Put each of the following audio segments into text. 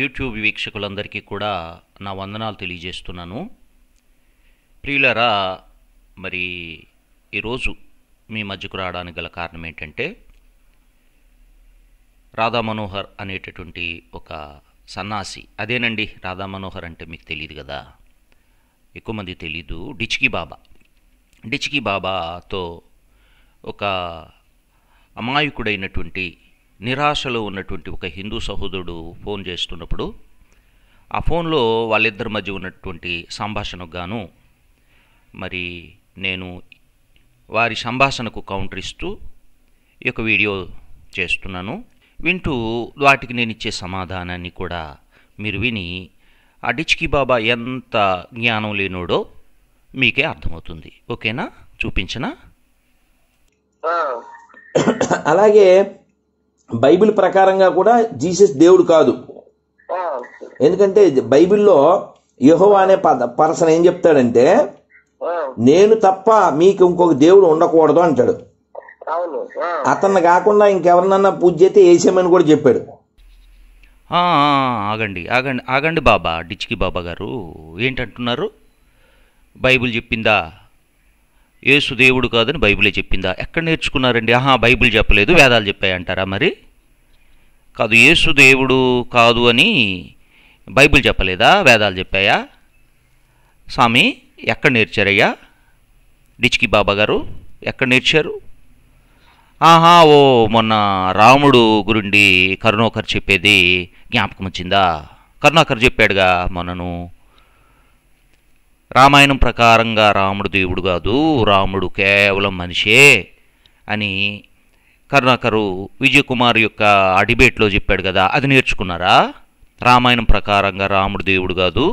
YouTube వీక్షకులందరికీ కూడా నా వందనాలు తెలియజేస్తున్నాను ప్రియులరా మరి ఈరోజు మీ మధ్యకు రావడానికి గల కారణం ఏంటంటే రాధా మనోహర్ అనేటటువంటి ఒక సన్నాసి అదేనండి రాధా మనోహర్ అంటే మీకు తెలియదు కదా ఎక్కువ మంది తెలీదు డిచ్కి బాబా డిచ్కి బాబాతో ఒక అమాయకుడైనటువంటి నిరాశలో ఉన్నటువంటి ఒక హిందూ సహోదరుడు ఫోన్ చేస్తున్నప్పుడు ఆ ఫోన్లో వాళ్ళిద్దరి మధ్య ఉన్నటువంటి సంభాషణకు గాను మరి నేను వారి సంభాషణకు కౌంటర్ ఇస్తూ ఈ యొక్క వీడియో చేస్తున్నాను వింటూ వాటికి నేను ఇచ్చే సమాధానాన్ని కూడా మీరు విని ఆ డిచ్కి బాబా ఎంత జ్ఞానం లేనోడో మీకే అర్థమవుతుంది ఓకేనా చూపించనా అలాగే బైబిల్ ప్రకారంగా కూడా జీసస్ దేవుడు కాదు ఎందుకంటే బైబిల్లో యహో అనే పద పర్సన్ ఏం చెప్తాడంటే నేను తప్ప మీకు ఇంకొక దేవుడు ఉండకూడదు అంటాడు అతన్ని కాకుండా ఇంకెవరినన్నా పూజ చేస్తే వేసేమని కూడా చెప్పాడు ఆగండి ఆగండి ఆగండి బాబా డిచ్కి బాబా గారు ఏంటంటున్నారు బైబిల్ చెప్పిందా యేసు దేవుడు కాదని బైబిలే చెప్పిందా ఎక్కడ నేర్చుకున్నారండి ఆహా బైబిల్ చెప్పలేదు వేదాలు చెప్పాయి అంటారా మరి కాదు యేసు దేవుడు కాదు అని బైబిల్ చెప్పలేదా వేదాలు చెప్పాయా స్వామి ఎక్కడ నేర్చారయ్యా డిచ్కి బాబా గారు ఎక్కడ నేర్చారు ఆహా ఓ మొన్న రాముడు గురుండి కరుణోకర్ చెప్పేది జ్ఞాపకం వచ్చిందా కరుణాకర్ చెప్పాడుగా మొన్నను రామాయణం ప్రకారంగా రాముడు దేవుడు కాదు రాముడు కేవలం మనిషే అని కరుణాకరు విజయకుమార్ యొక్క అడిబేట్లో చెప్పాడు కదా అది నేర్చుకున్నారా రామాయణం ప్రకారంగా రాముడు దేవుడు కాదు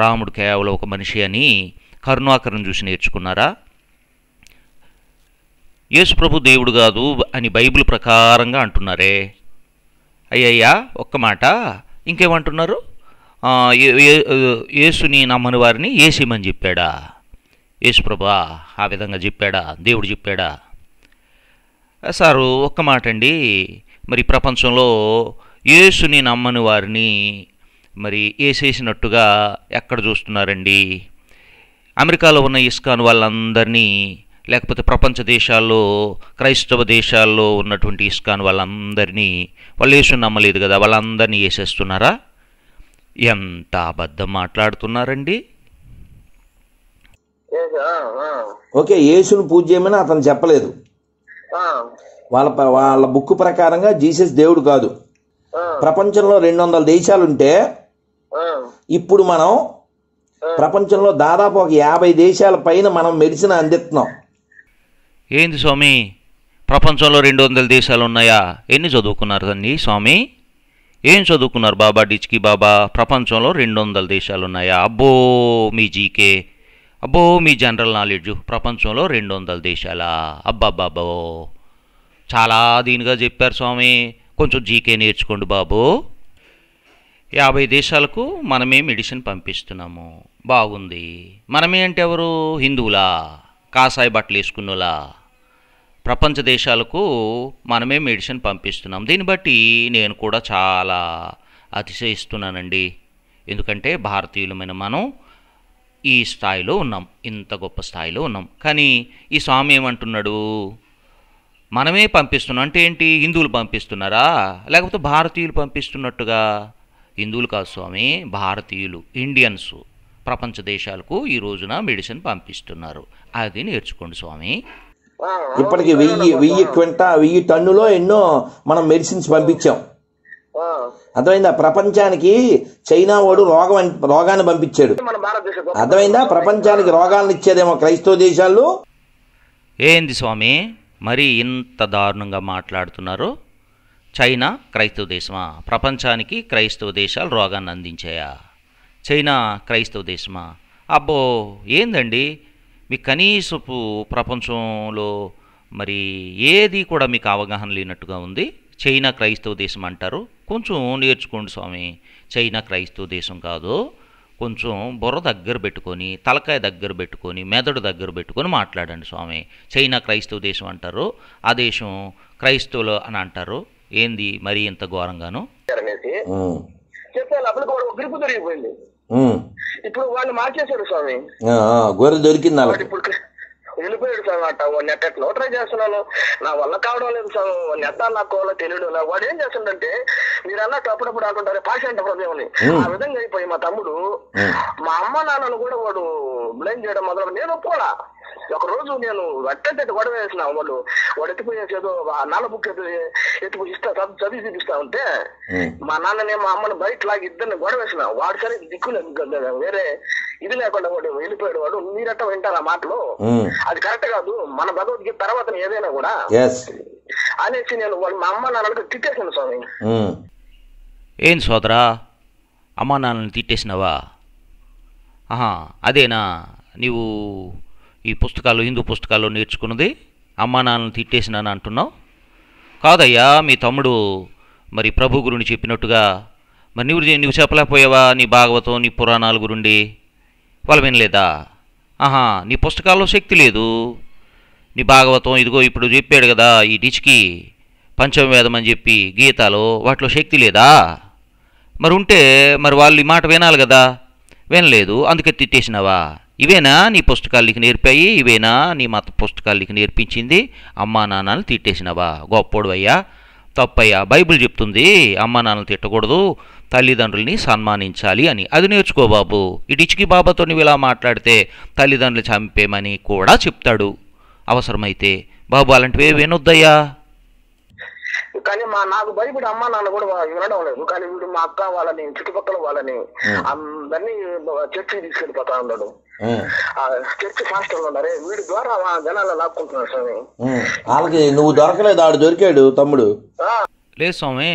రాముడు కేవలం ఒక మనిషి అని కరుణాకరం చూసి నేర్చుకున్నారా యేసుప్రభు దేవుడు కాదు అని బైబిల్ ప్రకారంగా అంటున్నారే అయ్యయ్యా ఒక్క మాట ఇంకేమంటున్నారు యేసుని నమ్మని వారిని ఏసీమని చెప్పాడా యేసుప్రభా ఆ విధంగా చెప్పాడా దేవుడు చెప్పాడా సారు ఒక్క మాట అండి మరి ప్రపంచంలో యేసుని నమ్మని వారిని మరి ఏసేసినట్టుగా ఎక్కడ చూస్తున్నారండి అమెరికాలో ఉన్న ఇస్కాన్ వాళ్ళందరినీ లేకపోతే ప్రపంచ దేశాల్లో క్రైస్తవ దేశాల్లో ఉన్నటువంటి ఇస్కాన్ వాళ్ళందరినీ వాళ్ళు యేసుని నమ్మలేదు కదా వాళ్ళందరినీ వేసేస్తున్నారా ఎంత అబద్ధం మాట్లాడుతున్నారండి ఓకే యేసును పూజ చేయమని అతను చెప్పలేదు వాళ్ళ వాళ్ళ బుక్ ప్రకారంగా జీసస్ దేవుడు కాదు ప్రపంచంలో రెండు వందల దేశాలుంటే ఇప్పుడు మనం ప్రపంచంలో దాదాపు ఒక యాభై దేశాల పైన మనం మెడిసిన్ అందిస్తున్నాం ఏంది స్వామి ప్రపంచంలో రెండు వందల దేశాలు ఉన్నాయా ఎన్ని చదువుకున్నారు అండి స్వామి ఏం చదువుకున్నారు బాబా డిచ్కి బాబా ప్రపంచంలో రెండు వందల దేశాలు ఉన్నాయా అబ్బో మీ జీకే అబ్బో మీ జనరల్ నాలెడ్జ్ ప్రపంచంలో రెండు వందల దేశాలా అబ్బాబ్బాబో చాలా దీనిగా చెప్పారు స్వామి కొంచెం జీకే నేర్చుకోండి బాబు యాభై దేశాలకు మనమే మెడిసిన్ పంపిస్తున్నాము బాగుంది మనమే అంటే ఎవరు హిందువులా కాసాయి బట్టలు వేసుకున్నలా ప్రపంచ దేశాలకు మనమే మెడిసిన్ పంపిస్తున్నాం దీన్ని బట్టి నేను కూడా చాలా అతిశయిస్తున్నానండి ఎందుకంటే భారతీయులమైన మనం ఈ స్థాయిలో ఉన్నాం ఇంత గొప్ప స్థాయిలో ఉన్నాం కానీ ఈ స్వామి ఏమంటున్నాడు మనమే పంపిస్తున్నాం అంటే ఏంటి హిందువులు పంపిస్తున్నారా లేకపోతే భారతీయులు పంపిస్తున్నట్టుగా హిందువులు కాదు స్వామి భారతీయులు ఇండియన్స్ ప్రపంచ దేశాలకు ఈ రోజున మెడిసిన్ పంపిస్తున్నారు అది నేర్చుకోండి స్వామి ఇప్పటికి వెయ్యి వెయ్యి క్వింటా వెయ్యి టన్నులో ఎన్నో మనం మెడిసిన్స్ పంపించాం అర్థమైందా ప్రపంచానికి చైనా వాడు రోగం రోగాన్ని పంపించాడు అర్థమైందా ప్రపంచానికి రోగాలను ఇచ్చేదేమో క్రైస్తవ దేశాల్లో ఏంది స్వామి మరి ఇంత దారుణంగా మాట్లాడుతున్నారు చైనా క్రైస్తవ దేశమా ప్రపంచానికి క్రైస్తవ దేశాలు రోగాన్ని అందించాయా చైనా క్రైస్తవ దేశమా అబ్బో ఏందండి మీకు కనీసపు ప్రపంచంలో మరి ఏది కూడా మీకు అవగాహన లేనట్టుగా ఉంది చైనా క్రైస్తవ దేశం అంటారు కొంచెం నేర్చుకోండి స్వామి చైనా క్రైస్తవ దేశం కాదు కొంచెం బుర్ర దగ్గర పెట్టుకొని తలకాయ దగ్గర పెట్టుకొని మెదడు దగ్గర పెట్టుకొని మాట్లాడండి స్వామి చైనా క్రైస్తవ దేశం అంటారు ఆ దేశం క్రైస్తవులు అని అంటారు ఏంది మరి ఇంత ఘోరంగాను చెప్పాలి అప్పుడు దొరికిపోయింది ఇప్పుడు వాళ్ళు మార్చేశారు స్వామి గొర్రె దొరికింది ఇప్పుడు వెళ్ళిపోయాడు సార్ అట నెట్టట్లో ట్రై చేస్తున్నాను నా వల్ల కావడం లేదు స్వామి నెట్ట నాకు కోలో తెలియడం లేదు వాడు ఏం చేస్తుందంటే మీరు అన్నట్టు అప్పుడప్పుడు అనుకుంటారు పాషంట్ అని ఆ విధంగా అయిపోయి మా తమ్ముడు మా అమ్మ నాన్నను కూడా వాడు బ్లేమ్ చేయడం మొదలు నేను కూడా ఒక రోజు నేను అట్టంటే గొడవ వేసిన వాళ్ళు వాడు ఎత్తిపోయేసి ఏదో నాన్న బుక్ ఎత్తిపోయి ఇస్తా చదివి చూపిస్తా ఉంటే మా నాన్ననే మా అమ్మని బయట లాగి ఇద్దరిని గొడవ వేసిన వాడు సరే దిక్కు వేరే ఇది లేకుండా వాడు వెళ్ళిపోయాడు వాడు మీరట్ట వింటారు ఆ మాటలు అది కరెక్ట్ కాదు మన భగవద్గీత తర్వాత ఏదైనా కూడా అనేసి నేను వాళ్ళు మా అమ్మ నాన్నలకు తిట్టేసాను స్వామి ఏం సోదరా అమ్మా నాన్నని తిట్టేసినావా ఆహా అదేనా నీవు ఈ పుస్తకాలు హిందూ పుస్తకాల్లో నేర్చుకున్నది అమ్మా నాన్నని తిట్టేసినాను అంటున్నావు కాదయ్యా మీ తమ్ముడు మరి ప్రభు గురుని చెప్పినట్టుగా మరి నువ్వు నువ్వు చెప్పలేకపోయావా నీ భాగవతం నీ పురాణాల గురుండి వాళ్ళు వినలేదా ఆహా నీ పుస్తకాల్లో శక్తి లేదు నీ భాగవతం ఇదిగో ఇప్పుడు చెప్పాడు కదా ఈ డిచ్కి పంచమవేదం అని చెప్పి గీతాలో వాటిలో శక్తి లేదా మరి ఉంటే మరి వాళ్ళు ఈ మాట వినాలి కదా వినలేదు అందుకే తిట్టేసినావా ఇవేనా నీ పుస్తకాలు నేర్పాయి ఇవేనా నీ మత పుస్తకాలు నేర్పించింది అమ్మా నాన్నలు తిట్టేసినవా గొప్పోడు అయ్యా తప్పయ్యా బైబిల్ చెప్తుంది అమ్మా నాన్నలు తిట్టకూడదు తల్లిదండ్రుల్ని సన్మానించాలి అని అది నేర్చుకో బాబు ఇటుచికి బాబాతో నువ్వు ఇలా మాట్లాడితే తల్లిదండ్రులు చంపేమని కూడా చెప్తాడు అవసరమైతే బాబు అలాంటివి వినొద్దయ్యా కానీ మా నాకు భయపడి అమ్మా నాన్న కూడా వినడం లేదు కానీ వీడు మా అక్క వాళ్ళని చుట్టుపక్కల వాళ్ళని అందరినీ చర్చికి తీసుకెళ్ళిపోతా ఉన్నాడు వీడి ద్వారా జనాలు లాక్కుంటున్నారు స్వామి వాళ్ళకి నువ్వు దొరకలేదు ఆడు దొరికాడు తమ్ముడు లేదు స్వామి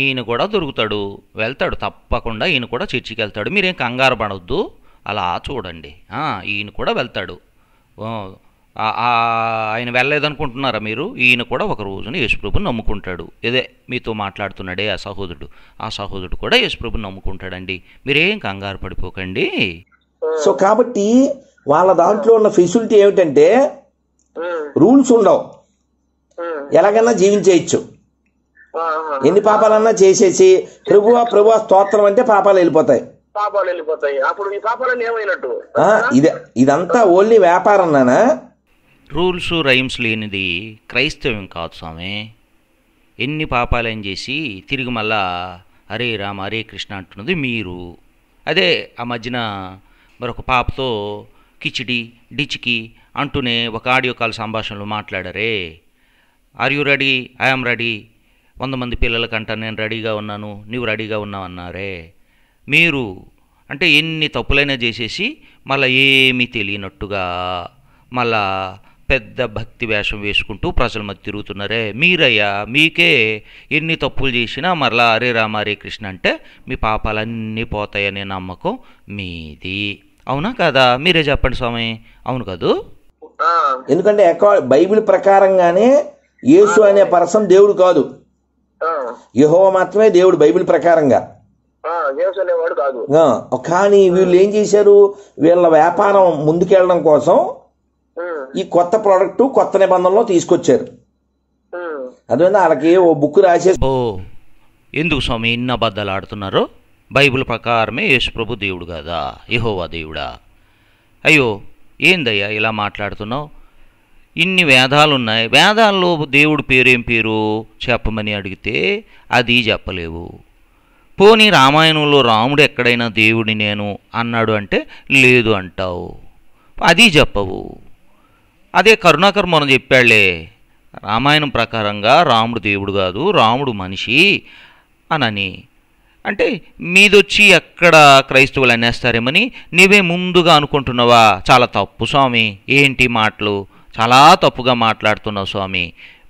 ఈయన కూడా దొరుకుతాడు వెళ్తాడు తప్పకుండా ఈయన కూడా చర్చికి వెళ్తాడు మీరేం కంగారు పడవద్దు అలా చూడండి ఈయన కూడా వెళ్తాడు ఆయన వెళ్ళలేదనుకుంటున్నారా మీరు ఈయన కూడా ఒక రోజున యేసుప్రభుని నమ్ముకుంటాడు ఇదే మీతో మాట్లాడుతున్నాడే ఆ సహోదరుడు ఆ సహోదరుడు కూడా యేసుప్రభుని నమ్ముకుంటాడండి మీరేం కంగారు పడిపోకండి సో కాబట్టి వాళ్ళ దాంట్లో ఉన్న ఫెసిలిటీ ఏమిటంటే రూల్స్ ఉండవు ఎలాగన్నా జీవించేయచ్చు ఎన్ని పాపాలన్నా చేసేసి ప్రభువా ప్రభువా స్తోత్రం అంటే పాపాలు వెళ్ళిపోతాయి వెళ్ళిపోతాయి ఇదే ఇదంతా ఓన్లీ వ్యాపారం నానా రూల్స్ రైమ్స్ లేనిది క్రైస్తవ్యం కాదు స్వామి ఎన్ని పాపాలని చేసి తిరిగి మళ్ళా హరే రామ హరే కృష్ణ అంటున్నది మీరు అదే ఆ మధ్యన మరొక పాపతో కిచిడి డిచికి అంటూనే ఒక ఆడియో కాల్ సంభాషణలు మాట్లాడరే are you ready I'm ready వంద మంది పిల్లలకంట నేను రెడీగా ఉన్నాను నువ్వు రెడీగా ఉన్నావన్నారే మీరు అంటే ఎన్ని తప్పులైనా చేసేసి మళ్ళీ ఏమీ తెలియనట్టుగా మళ్ళా పెద్ద భక్తి వేషం వేసుకుంటూ ప్రజల మధ్య తిరుగుతున్నారే మీరయ్యా మీకే ఎన్ని తప్పులు చేసినా మరలా అరే రామ అరే కృష్ణ అంటే మీ పాపాలన్నీ పోతాయనే నమ్మకం మీది అవునా కాదా మీరే చెప్పండి స్వామి అవును కాదు ఎందుకంటే బైబిల్ ప్రకారంగానే యేసు అనే పరసం దేవుడు కాదు యహో మాత్రమే దేవుడు బైబిల్ ప్రకారంగా కానీ వీళ్ళు ఏం చేశారు వీళ్ళ వ్యాపారం ముందుకెళ్ళడం కోసం ఈ కొత్త ప్రోడక్ట్ కొత్త నిబంధనలో తీసుకొచ్చారు అదే వాళ్ళకి ఓ బుక్ రాసేసి ఎందుకు స్వామి ఇన్ని అబద్ధాలు ఆడుతున్నారు బైబిల్ ప్రకారమే యేసుప్రభు దేవుడు కాదా యహోవా దేవుడా అయ్యో ఏందయ్యా ఇలా మాట్లాడుతున్నావు ఇన్ని వేదాలు ఉన్నాయి వేదాల్లో దేవుడు పేరేం పేరు చెప్పమని అడిగితే అది చెప్పలేవు పోనీ రామాయణంలో రాముడు ఎక్కడైనా దేవుడి నేను అన్నాడు అంటే లేదు అంటావు అది చెప్పవు అదే కరుణాకర్ మనం చెప్పాళ్లే రామాయణం ప్రకారంగా రాముడు దేవుడు కాదు రాముడు మనిషి అనని అంటే మీదొచ్చి ఎక్కడ క్రైస్తవులు అనేస్తారేమని నీవే ముందుగా అనుకుంటున్నావా చాలా తప్పు స్వామి ఏంటి మాటలు చాలా తప్పుగా మాట్లాడుతున్నావు స్వామి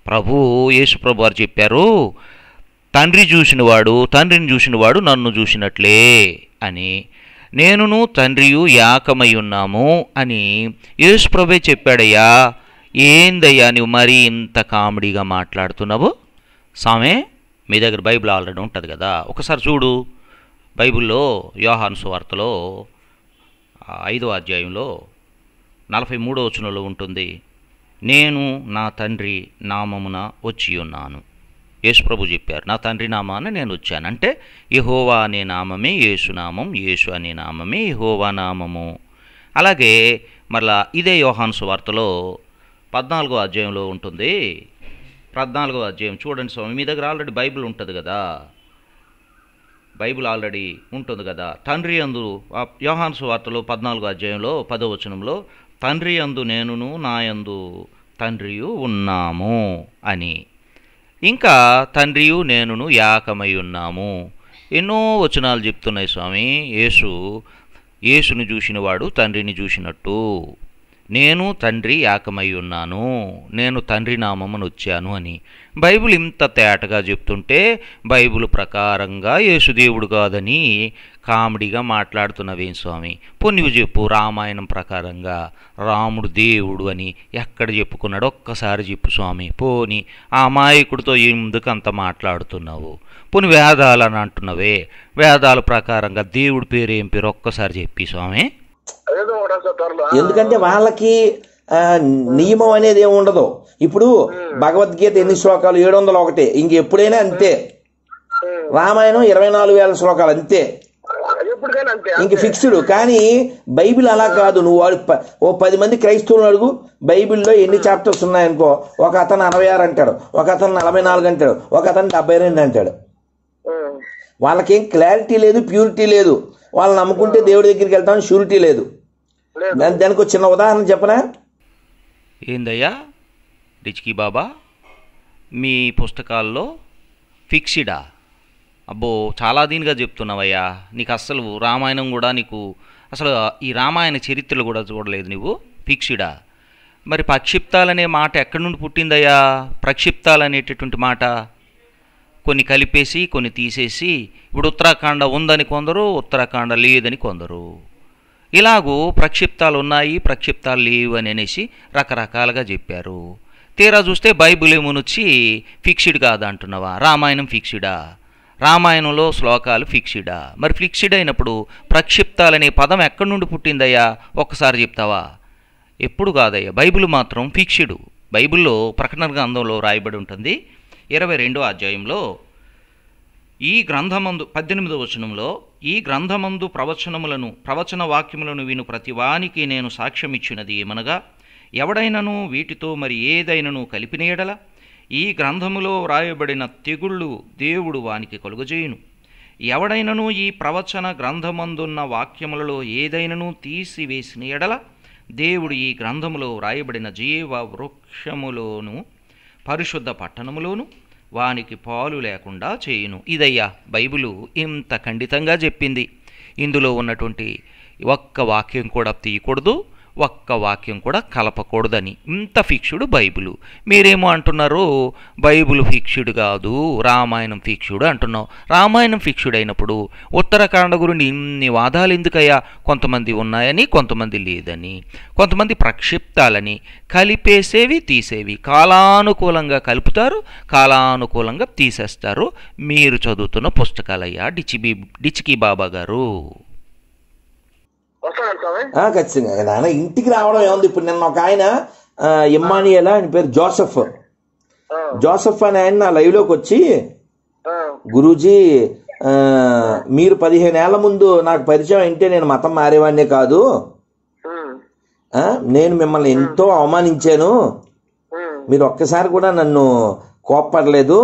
ప్రభు యేసు ప్రభు వారు చెప్పారు తండ్రి చూసినవాడు తండ్రిని చూసినవాడు నన్ను చూసినట్లే అని నేనును తండ్రియు యాకమై ఉన్నాము అని యేసు ప్రభే చెప్పాడయ్యా ఏందయ్యా నువ్వు మరీ ఇంత కామెడీగా మాట్లాడుతున్నావు సామే మీ దగ్గర బైబిల్ ఆల్రెడీ ఉంటుంది కదా ఒకసారి చూడు బైబిల్లో యోహాను సువార్తలో ఐదో అధ్యాయంలో నలభై మూడో వచనంలో ఉంటుంది నేను నా తండ్రి నామమున వచ్చి ఉన్నాను యేసుప్రభు చెప్పారు నా తండ్రి నామాన నేను వచ్చాను అంటే యహోవా అనే నామమే యేసునామం యేసు అనే నామమే యహోవా నామము అలాగే మరలా ఇదే యోహాను సువార్తలో పద్నాలుగో అధ్యాయంలో ఉంటుంది పద్నాలుగో అధ్యాయం చూడండి స్వామి మీ దగ్గర ఆల్రెడీ బైబిల్ ఉంటుంది కదా బైబిల్ ఆల్రెడీ ఉంటుంది కదా తండ్రి అందు యోహాన్ సువార్తలో పద్నాలుగో అధ్యాయంలో పదవచనంలో తండ్రి అందు నేనును నాయందు తండ్రియు ఉన్నాము అని ఇంకా తండ్రియు నేనును యాకమై ఉన్నాము ఎన్నో వచనాలు చెప్తున్నాయి స్వామి యేసు యేసును చూసినవాడు తండ్రిని చూసినట్టు నేను తండ్రి ఏకమై ఉన్నాను నేను తండ్రి నామమును వచ్చాను అని బైబిల్ ఇంత తేటగా చెప్తుంటే బైబిల్ ప్రకారంగా యేసుదేవుడు కాదని కామెడీగా మాట్లాడుతున్నవేం స్వామి పొన్నివి చెప్పు రామాయణం ప్రకారంగా రాముడు దేవుడు అని ఎక్కడ చెప్పుకున్నాడు ఒక్కసారి చెప్పు స్వామి పోని ఆ అమాయకుడితో అంత మాట్లాడుతున్నావు పోని వేదాలు అని అంటున్నవే వేదాల ప్రకారంగా దేవుడి పేరు ఏం పేరు ఒక్కసారి చెప్పి స్వామి ఎందుకంటే వాళ్ళకి నియమం అనేది ఏమి ఉండదు ఇప్పుడు భగవద్గీత ఎన్ని శ్లోకాలు ఏడు వందల ఒకటి ఇంక ఎప్పుడైనా అంతే రామాయణం ఇరవై నాలుగు వేల శ్లోకాలు అంతే ఇంక ఫిక్స్డ్ కానీ బైబిల్ అలా కాదు నువ్వు ఓ పది మంది క్రైస్తవులు అడుగు బైబిల్లో ఎన్ని చాప్టర్స్ ఉన్నాయనుకో ఒక అతను అరవై ఆరు అంటాడు ఒక అతను నలభై నాలుగు అంటాడు ఒక అతను డెబ్బై రెండు అంటాడు వాళ్ళకేం క్లారిటీ లేదు ప్యూరిటీ లేదు వాళ్ళని నమ్ముకుంటే దేవుడి దగ్గరికి వెళ్తామని షూరిటీ లేదు దానికి చిన్న ఉదాహరణ చెప్పనా ఏందయ్యా రిచికి బాబా మీ పుస్తకాల్లో ఫిక్సిడా అబ్బో చాలా దీనిగా చెప్తున్నావయ్యా నీకు అస్సలు రామాయణం కూడా నీకు అసలు ఈ రామాయణ చరిత్రలు కూడా చూడలేదు నువ్వు ఫిక్సిడా మరి ప్రక్షిప్తాలనే మాట ఎక్కడి నుండి పుట్టిందయ్యా ప్రక్షిప్తాలు అనేటటువంటి మాట కొన్ని కలిపేసి కొన్ని తీసేసి ఇప్పుడు ఉత్తరాఖండ ఉందని కొందరు ఉత్తరాఖండ లేదని కొందరు ఇలాగూ ప్రక్షిప్తాలు ఉన్నాయి ప్రక్షిప్తాలు లేవు అని అనేసి రకరకాలుగా చెప్పారు తీరా చూస్తే బైబుల్ ఏమునొచ్చి ఫిక్స్డ్ కాదంటున్నావా రామాయణం ఫిక్స్డా రామాయణంలో శ్లోకాలు ఫిక్స్డా మరి ఫిక్స్డ్ అయినప్పుడు ప్రక్షిప్తాలనే పదం ఎక్కడి నుండి పుట్టిందయ్యా ఒక్కసారి చెప్తావా ఎప్పుడు కాదయ్యా బైబిల్ మాత్రం ఫిక్స్డ్ బైబిల్లో ప్రకటన గ్రంథంలో రాయబడి ఉంటుంది ఇరవై రెండో అధ్యాయంలో ఈ గ్రంథమందు పద్దెనిమిదో వచనంలో ఈ గ్రంథమందు ప్రవచనములను ప్రవచన వాక్యములను విను ప్రతివానికి నేను సాక్ష్యమిచ్చినది ఏమనగా ఎవడైనను వీటితో మరి ఏదైనను కలిపిన ఎడల ఈ గ్రంథములో వ్రాయబడిన తెగుళ్ళు దేవుడు వానికి కలుగజేయును ఎవడైనను ఈ ప్రవచన గ్రంథమందున్న వాక్యములలో ఏదైనను తీసివేసిన ఎడల దేవుడు ఈ గ్రంథములో వ్రాయబడిన జీవ వృక్షములోను పరిశుద్ధ పట్టణములోను వానికి పాలు లేకుండా చేయును ఇదయ్యా బైబిలు ఇంత ఖండితంగా చెప్పింది ఇందులో ఉన్నటువంటి ఒక్క వాక్యం కూడా తీయకూడదు ఒక్క వాక్యం కూడా కలపకూడదని ఇంత ఫిక్షుడు బైబిలు మీరేమో అంటున్నారు బైబిల్ ఫిక్షుడు కాదు రామాయణం ఫిక్షుడు అంటున్నావు రామాయణం ఫిక్షుడైనప్పుడు అయినప్పుడు ఉత్తరాఖండ గురించి ఇన్ని వాదాలు ఎందుకయ్యా కొంతమంది ఉన్నాయని కొంతమంది లేదని కొంతమంది ప్రక్షిప్తాలని కలిపేసేవి తీసేవి కాలానుకూలంగా కలుపుతారు కాలానుకూలంగా తీసేస్తారు మీరు చదువుతున్న పుస్తకాలయ్యా డిచిబీ డిచికి బాబా గారు ఖచ్చితంగా నాయన ఇంటికి రావడం ఏముంది ఇప్పుడు నిన్న ఒక ఆయన ఇమ్మానియల్ ఆయన పేరు జోసఫ్ జోసఫ్ అనే ఆయన నా లైవ్ లోకి వచ్చి గురూజీ మీరు పదిహేను ఏళ్ల ముందు నాకు పరిచయం అంటే నేను మతం మారేవాడినే కాదు నేను మిమ్మల్ని ఎంతో అవమానించాను మీరు ఒక్కసారి కూడా నన్ను కోప్పడలేదు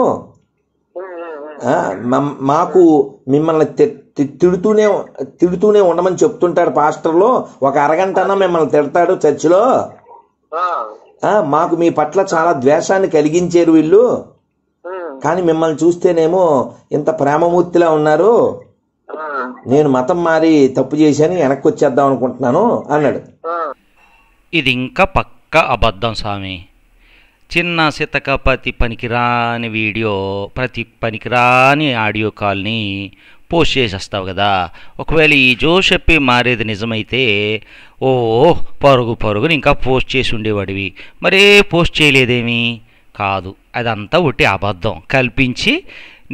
మాకు మిమ్మల్ని తిడుతూనే తిడుతూనే ఉండమని చెప్తుంటాడు పాస్టర్లో ఒక అరగంట అన్న మిమ్మల్ని తిడతాడు చర్చిలో మాకు మీ పట్ల చాలా ద్వేషాన్ని కలిగించారు వీళ్ళు కానీ మిమ్మల్ని చూస్తేనేమో ఇంత ప్రేమమూర్తిలా ఉన్నారు నేను మతం మారి తప్పు చేశాను వెనక్కి వచ్చేద్దాం అనుకుంటున్నాను అన్నాడు ఇది ఇంకా పక్క అబద్ధం స్వామి చిన్న సితక ప్రతి పనికిరాని వీడియో ప్రతి పనికిరాని ఆడియో కాల్ని పోస్ట్ చేసేస్తావు కదా ఒకవేళ ఈ చెప్పి మారేది నిజమైతే ఓ పరుగు పరుగుని ఇంకా పోస్ట్ చేసి ఉండేవాడివి మరే పోస్ట్ చేయలేదేమి కాదు అదంతా ఒట్టి అబద్ధం కల్పించి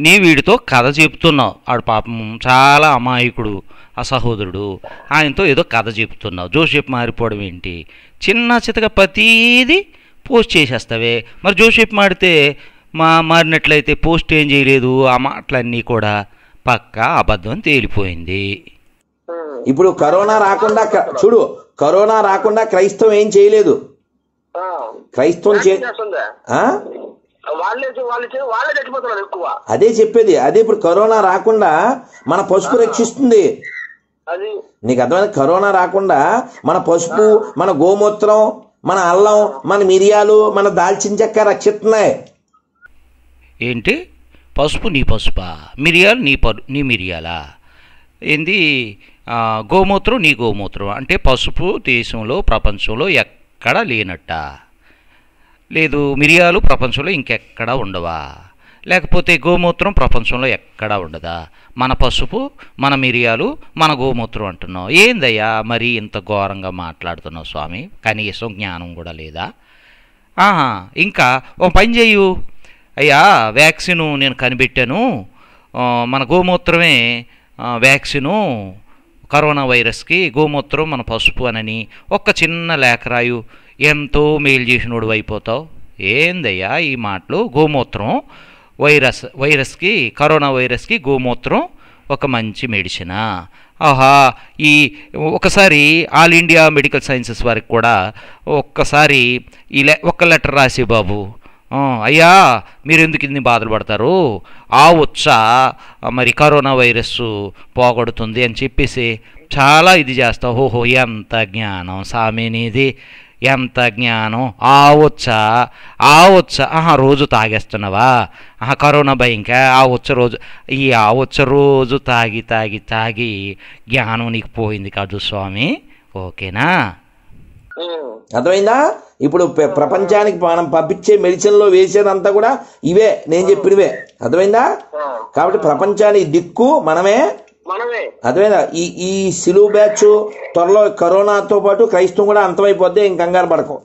నీ వీడితో కథ చెప్తున్నావు ఆడు పాపం చాలా అమాయకుడు ఆ సహోదరుడు ఆయనతో ఏదో కథ చెప్తున్నావు జోషప్ మారిపోవడం ఏంటి చిన్న చితక ప్రతీది పోస్ట్ చేసేస్తావే మరి జోషప్ మాడితే మా మారినట్లయితే పోస్ట్ ఏం చేయలేదు ఆ మాటలన్నీ కూడా పక్కా అబద్ధం తేలిపోయింది ఇప్పుడు కరోనా రాకుండా చూడు కరోనా రాకుండా క్రైస్తవం ఏం చేయలేదు క్రైస్తవం అదే చెప్పేది అదే ఇప్పుడు కరోనా రాకుండా మన పసుపు రక్షిస్తుంది నీకు అర్థమైంది కరోనా రాకుండా మన పసుపు మన గోమూత్రం మన అల్లం మన మిరియాలు మన దాల్చిన చెక్క రక్షిస్తున్నాయి ఏంటి పసుపు నీ పసుపా మిరియాలు నీ పరు నీ మిరియాలా ఏంది గోమూత్రం నీ గోమూత్రం అంటే పసుపు దేశంలో ప్రపంచంలో ఎక్కడా లేనట్ట లేదు మిరియాలు ప్రపంచంలో ఇంకెక్కడా ఉండవా లేకపోతే గోమూత్రం ప్రపంచంలో ఎక్కడా ఉండదా మన పసుపు మన మిరియాలు మన గోమూత్రం అంటున్నావు ఏందయ్యా మరి ఇంత ఘోరంగా మాట్లాడుతున్నావు స్వామి కనీసం జ్ఞానం కూడా లేదా ఆహా ఇంకా ఓ పని చేయు అయ్యా వ్యాక్సిను నేను కనిపెట్టాను మన గోమూత్రమే వ్యాక్సిను కరోనా వైరస్కి గోమూత్రం మన పసుపు అనని ఒక్క చిన్న లేఖరాయు ఎంతో మేలు చేసినోడు అయిపోతావు ఏందయ్యా ఈ మాటలు గోమూత్రం వైరస్ వైరస్కి కరోనా వైరస్కి గోమూత్రం ఒక మంచి మెడిసిన్ ఆహా ఈ ఒకసారి ఆల్ ఇండియా మెడికల్ సైన్సెస్ వారికి కూడా ఒక్కసారి ఈ ఒక్క లెటర్ రాసి బాబు అయ్యా ఎందుకు ఇన్ని బాధలు పడతారు ఆ ఉత్స మరి కరోనా వైరస్ పోగొడుతుంది అని చెప్పేసి చాలా ఇది చేస్తావు ఓహో ఎంత జ్ఞానం సామి ఎంత జ్ఞానం ఆ ఉచ్చ ఆ ఉచ్చ ఆహా రోజు తాగేస్తున్నావా ఆహా కరోనా భయంకా ఆ ఉచ్చ రోజు ఈ ఆ ఉచ్చ రోజు తాగి తాగి తాగి జ్ఞానం నీకు పోయింది కాదు స్వామి ఓకేనా అర్థమైందా ఇప్పుడు ప్రపంచానికి మనం పంపించే మెడిసిన్ లో వేసేదంతా కూడా ఇవే నేను చెప్పినవే అర్థమైందా కాబట్టి ప్రపంచానికి దిక్కు మనమే అర్థమైందా ఈ ఈ సిలువు బ్యాచ్ త్వరలో కరోనాతో పాటు క్రైస్తవం కూడా అంతమైపోద్ది ఇంకంగారు పడకు